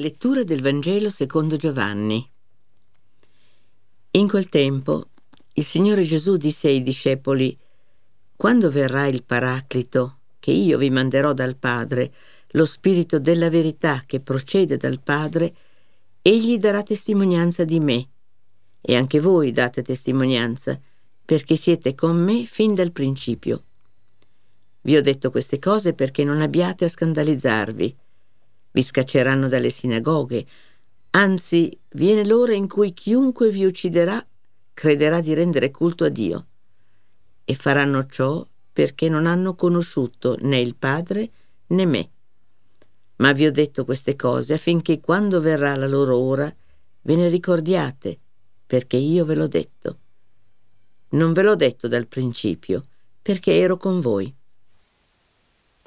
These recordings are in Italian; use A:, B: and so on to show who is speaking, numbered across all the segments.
A: Lettura del Vangelo secondo Giovanni. In quel tempo il Signore Gesù disse ai discepoli, Quando verrà il Paraclito, che io vi manderò dal Padre, lo Spirito della verità che procede dal Padre, egli darà testimonianza di me. E anche voi date testimonianza, perché siete con me fin dal principio. Vi ho detto queste cose perché non abbiate a scandalizzarvi vi scacceranno dalle sinagoghe, anzi viene l'ora in cui chiunque vi ucciderà crederà di rendere culto a Dio. E faranno ciò perché non hanno conosciuto né il Padre né me. Ma vi ho detto queste cose affinché quando verrà la loro ora ve ne ricordiate, perché io ve l'ho detto.
B: Non ve l'ho detto dal principio, perché ero con voi.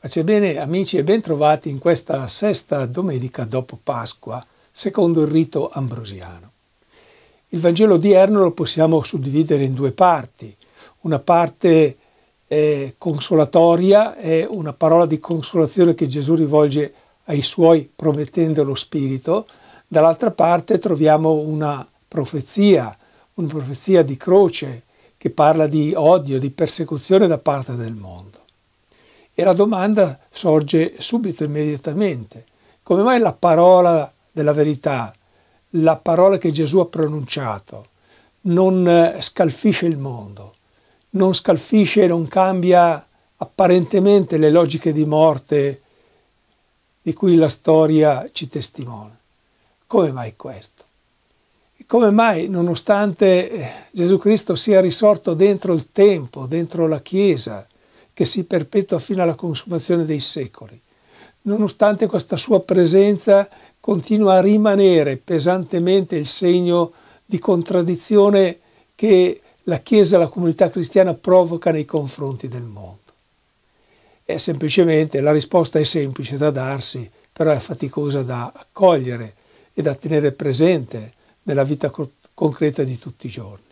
B: Pace bene amici e bentrovati in questa sesta domenica dopo Pasqua, secondo il rito ambrosiano. Il Vangelo di Erno lo possiamo suddividere in due parti, una parte eh, consolatoria è una parola di consolazione che Gesù rivolge ai suoi promettendo lo Spirito, dall'altra parte troviamo una profezia, una profezia di croce che parla di odio, di persecuzione da parte del mondo. E la domanda sorge subito, immediatamente. Come mai la parola della verità, la parola che Gesù ha pronunciato, non eh, scalfisce il mondo, non scalfisce, non cambia apparentemente le logiche di morte di cui la storia ci testimonia. Come mai questo? E come mai, nonostante eh, Gesù Cristo sia risorto dentro il tempo, dentro la Chiesa, che si perpetua fino alla consumazione dei secoli. Nonostante questa sua presenza continua a rimanere pesantemente il segno di contraddizione che la Chiesa e la comunità cristiana provoca nei confronti del mondo. È semplicemente, la risposta è semplice da darsi, però è faticosa da accogliere e da tenere presente nella vita concreta di tutti i giorni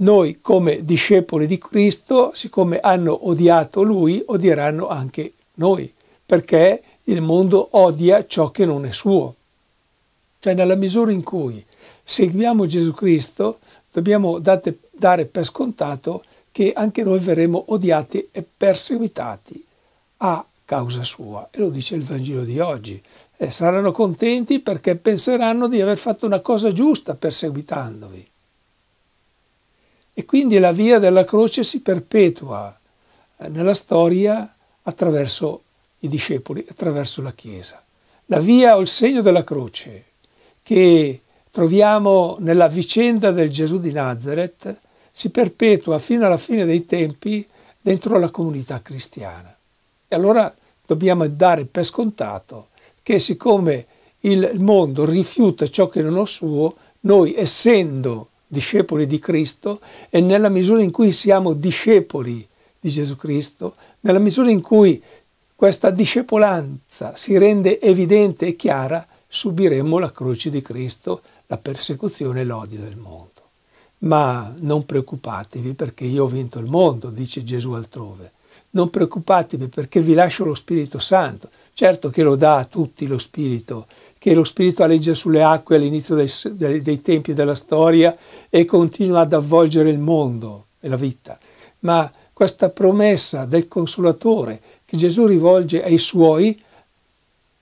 B: noi come discepoli di Cristo, siccome hanno odiato lui, odieranno anche noi, perché il mondo odia ciò che non è suo. Cioè nella misura in cui seguiamo Gesù Cristo, dobbiamo date, dare per scontato che anche noi verremo odiati e perseguitati a causa sua. E lo dice il Vangelo di oggi. Eh, saranno contenti perché penseranno di aver fatto una cosa giusta perseguitandovi. E quindi la via della croce si perpetua eh, nella storia attraverso i discepoli, attraverso la Chiesa. La via o il segno della croce che troviamo nella vicenda del Gesù di Nazareth si perpetua fino alla fine dei tempi dentro la comunità cristiana. E allora dobbiamo dare per scontato che siccome il mondo rifiuta ciò che non è suo, noi essendo discepoli di Cristo e nella misura in cui siamo discepoli di Gesù Cristo, nella misura in cui questa discepolanza si rende evidente e chiara, subiremo la croce di Cristo, la persecuzione e l'odio del mondo. Ma non preoccupatevi perché io ho vinto il mondo, dice Gesù altrove non preoccupatevi perché vi lascio lo Spirito Santo. Certo che lo dà a tutti lo Spirito, che lo Spirito alleggia sulle acque all'inizio dei, dei, dei tempi della storia e continua ad avvolgere il mondo e la vita. Ma questa promessa del Consolatore che Gesù rivolge ai Suoi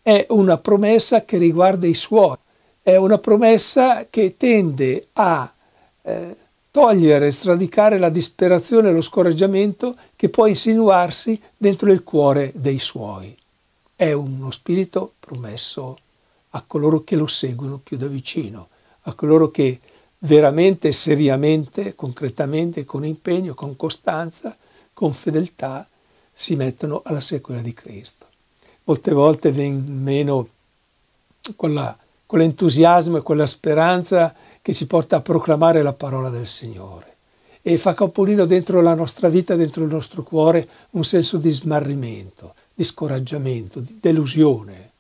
B: è una promessa che riguarda i Suoi, è una promessa che tende a... Eh, togliere e sradicare la disperazione e lo scoraggiamento che può insinuarsi dentro il cuore dei suoi. È uno spirito promesso a coloro che lo seguono più da vicino, a coloro che veramente, seriamente, concretamente, con impegno, con costanza, con fedeltà, si mettono alla sequela di Cristo. Molte volte viene meno quella quell'entusiasmo e quella speranza che ci porta a proclamare la parola del Signore. E fa capolino dentro la nostra vita, dentro il nostro cuore, un senso di smarrimento, di scoraggiamento, di delusione,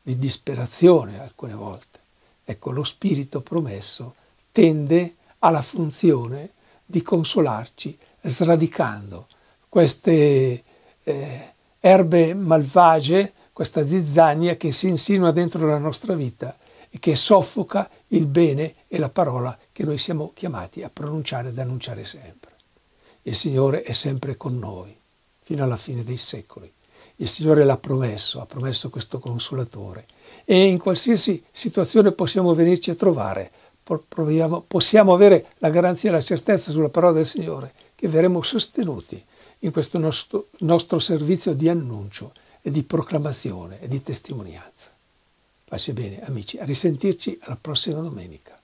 B: di disperazione alcune volte. Ecco, lo Spirito promesso tende alla funzione di consolarci sradicando queste eh, erbe malvagie, questa zizzania che si insinua dentro la nostra vita e che soffoca il bene e la parola che noi siamo chiamati a pronunciare ed annunciare sempre. Il Signore è sempre con noi, fino alla fine dei secoli. Il Signore l'ha promesso, ha promesso questo consolatore. E in qualsiasi situazione possiamo venirci a trovare, proviamo, possiamo avere la garanzia e la certezza sulla parola del Signore che verremo sostenuti in questo nostro, nostro servizio di annuncio e di proclamazione e di testimonianza. Pace bene, amici, a risentirci alla prossima domenica.